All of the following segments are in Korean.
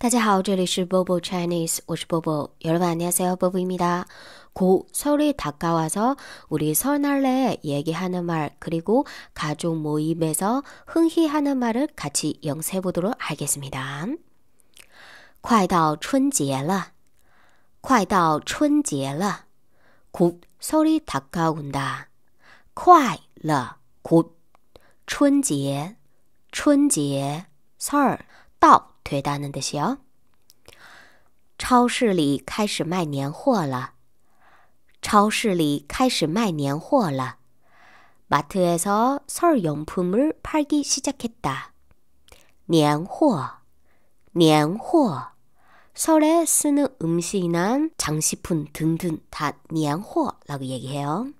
大家好，这里是 Bobo Chinese，我是 Bobo。여러분안녕하세요 Bobo입니다. 곧 설이 다가와서 우리 설날에 얘기하는 말 그리고 가족 모임에서 흥히 하는 말을 같이 연습 보도록 하겠습니다. 快到春节了,快到春节了,곧 설이 다가온다. 快了,곧 춘节,춘节,설,到 腿大嫩的鞋。超市里开始卖年货了。超市里开始卖年货了。마트에서설용품을팔기시작했다年货，年货，설에쓰는음식난장식품등등다年货라고얘기해요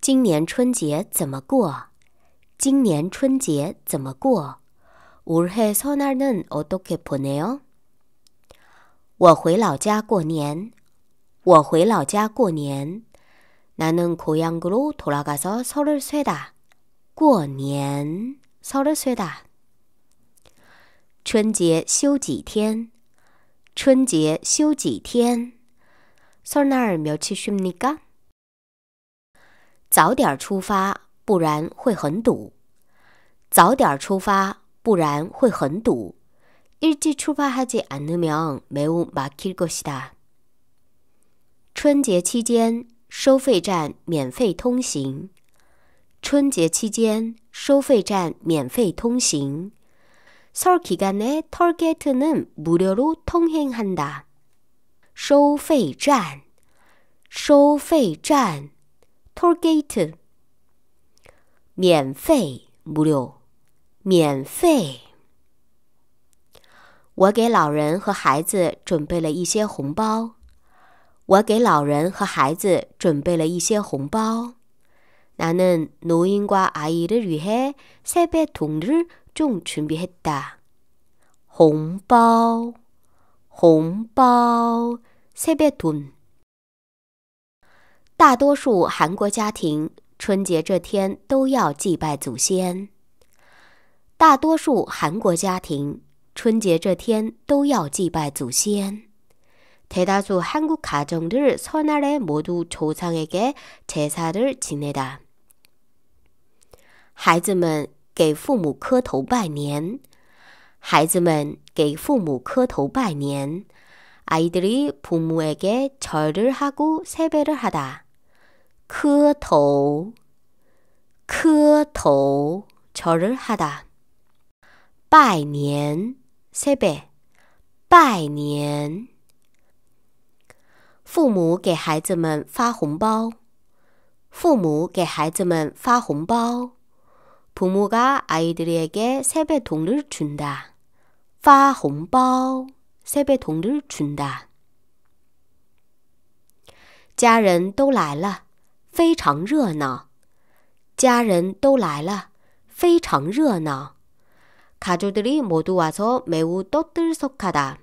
今年春节怎么过？今年春节怎么过？우리설날은어떻게보내요我回老家过年。我回老家过年。나는고향으로돌아가서설을쇠다꾸어년설을쇠 다。 春节休几天？春节休几天？설날몇시에출니까早点出发，不然会很堵。早点出发。不然会很堵。일제출발하지안되면매우마케일것이 다。 春节期间收费站免费通行。春节期间收费站免费通行。서기간에터게트는무료로통행한다收费站，收费站，터게 트， 免费，무 료。 免费。我给老人和孩子准备了一些红包。我给老人和孩子准备了一些红包。哪嫩卢英瓜阿姨的鱼嘿，三拜同日种春别黑哒。红包，红包，三拜同。大多数韩国家庭春节这天都要祭拜祖先。大多数韩国家庭春节这天都要祭拜祖先。大多数韩国家中的人在那모두조상에게제사를지내 다。 孩子们给父母磕头拜年。孩子们给父母磕头拜年。아이들이부모에게절을하고세배를하 다。 磕头，磕头，절을하 다。 拜年，谁呗？拜年，父母给孩子们发红包。父母给孩子们发红包。부모가아이들에게새배돈을준다发红包，새배돈을준 다。 家人都来了，非常热闹。家人都来了，非常热闹。 가족들이 모두 와서 매우 떠들썩하다.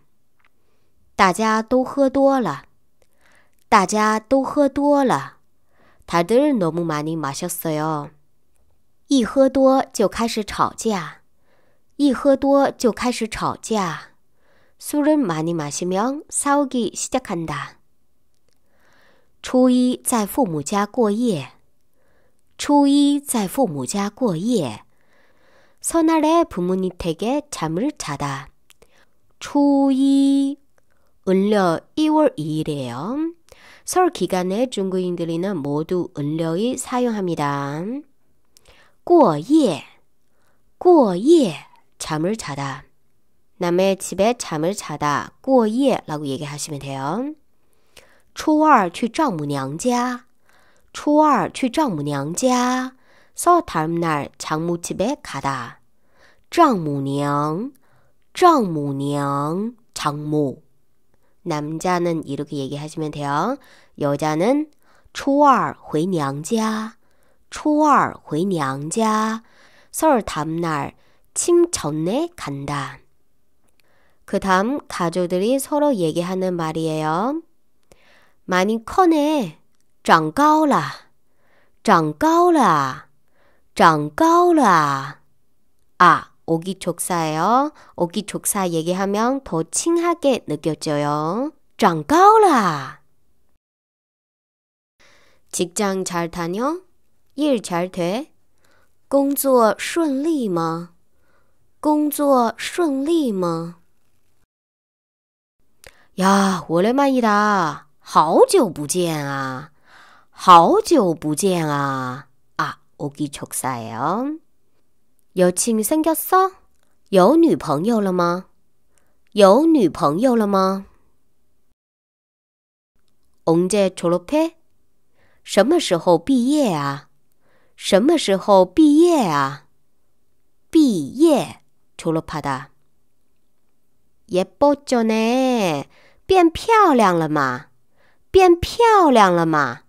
大家都喝多了.大家都喝多了. 다들 너무 많이 마셨어요. 一喝多就开始吵架.一喝多就开始吵架. 술을 많이 마시면 싸우기 시작한다. 초이在父母家过夜.初一在父母家过夜。 서날의 부모님 댁에 잠을 자다. 초이 을려 2월 2일이에요. 설 기간에 중국인들이는 모두 을려이 사용합니다. 꾸어예, 꾸어예, 잠을 자다. 남의 집에 잠을 자다, 꾸어예라고 얘기하시면 돼요. 초월 去丈母娘家,초월去丈母娘家 서 다음날 장모 집에 가다. 장모냥, 장모냥, 장모. 남자는 이렇게 얘기하시면 돼요. 여자는 초월 회냥자, 초월 회냥자. 설 다음날 침전에 간다. 그 다음 가족들이 서로 얘기하는 말이에요. 많이 커네. 장가오라. 장가오라. 长高了아 오기 족사예요. 오기 족사 얘기하면 더 칭하게 느껴져요. 长高了 직장 잘 다녀? 일 잘 돼? 工作顺利吗?工作顺利吗? 야, 오랜만이다. 好久不见啊.好久不见啊.기축사예요여친생겼어有女朋友了吗？有女朋友了吗？언제졸업 해？ 什么时候毕业啊？什么时候毕业啊？毕业졸업하 다。 예뻐졌 네， 变漂亮了吗？变漂亮了吗？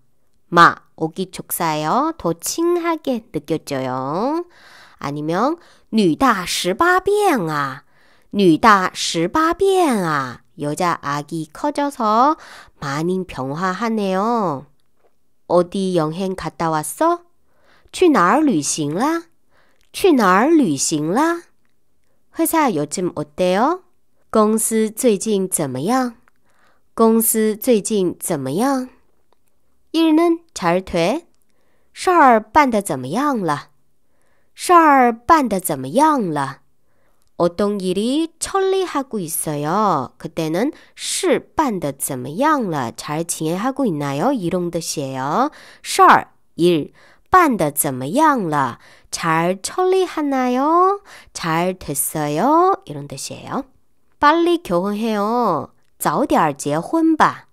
마 오기 촉사요. 더 칭하게 느껴져요. 아니면 女다1 8变啊女다1 8变啊 여자 아기 커져서 많이 변화하네요. 어디 여행 갔다 왔어? 去哪儿旅行啦?去哪儿旅行啦? 회사 요즘 어때요? 公司最近怎么样?公司最近怎么样? 1는 잘 돼? 事儿办得怎么样了?事儿办得怎么样了? 어떤 일이 천리하고 있어요. 그때는 事办得怎么样了?잘 진행하고 있나요? 이런 뜻이에요. 事儿, 일, 办得怎么样了?잘 처리하나요? 잘 됐어요? 이런 뜻이에요. 빨리 결혼해요. 早点结婚吧.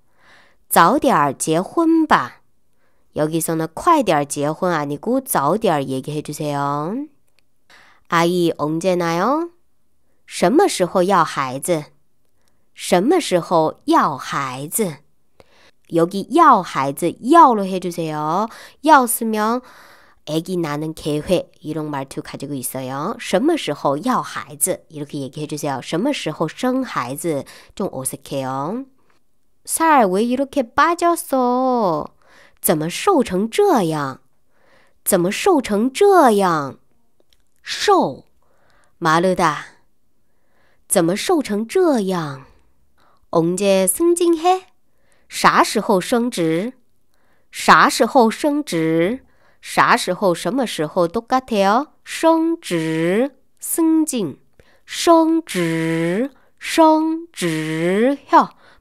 早点儿结婚吧。여기서는 快点结婚 아니고 早点 얘기해 주세요. 아이 언제나요? 什么时候要孩子?什么时候要孩子? 여기 要孩子,要로 해주세요. 要 쓰면 애기 나는 계획 이런 말투 가지고 있어요. 什么时候要孩子 이렇게 얘기해 주세요. 什么时候生孩子좀 어색해요. 塞尔维一个看芭蕉树，怎么瘦成这样？怎么瘦成这样？瘦，马六达，怎么瘦成这样？红姐升进黑，啥时候升职？啥时候升职？啥时候？什么时候都嘎跳升职升进升职升职呀？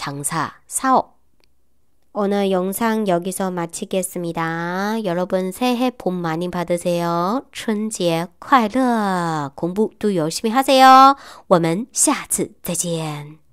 장사, 사업. 오늘 영상 여기서 마치겠습니다. 여러분 새해 복 많이 받으세요. 춘지에 快乐! 공부도 열심히 하세요. 我们下次再见.